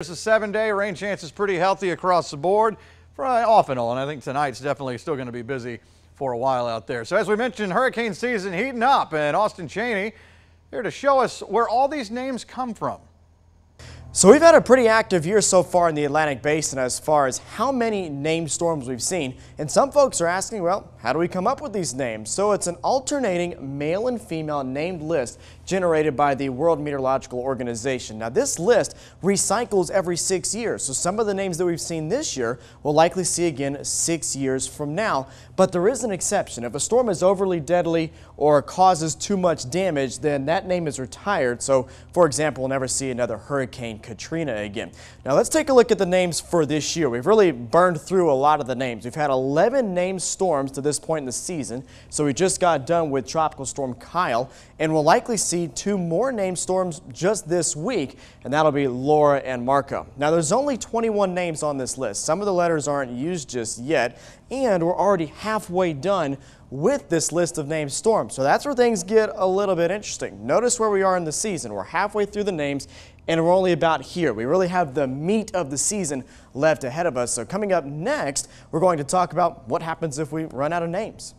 It's a seven day rain chance is pretty healthy across the board for uh, off and on. I think tonight's definitely still going to be busy for a while out there. So as we mentioned, hurricane season heating up and Austin Cheney here to show us where all these names come from. So we've had a pretty active year so far in the Atlantic Basin as far as how many named storms we've seen. And some folks are asking, well, how do we come up with these names? So it's an alternating male and female named list generated by the World Meteorological Organization. Now this list recycles every six years. So some of the names that we've seen this year will likely see again six years from now. But there is an exception. If a storm is overly deadly or causes too much damage, then that name is retired. So for example, we'll never see another hurricane Hurricane Katrina again. Now let's take a look at the names for this year. We've really burned through a lot of the names. We've had 11 named storms to this point in the season, so we just got done with Tropical Storm Kyle, and we'll likely see two more named storms just this week, and that'll be Laura and Marco. Now there's only 21 names on this list. Some of the letters aren't used just yet, and we're already halfway done with this list of named storms. So that's where things get a little bit interesting. Notice where we are in the season. We're halfway through the names and we're only about here. We really have the meat of the season left ahead of us. So coming up next, we're going to talk about what happens if we run out of names.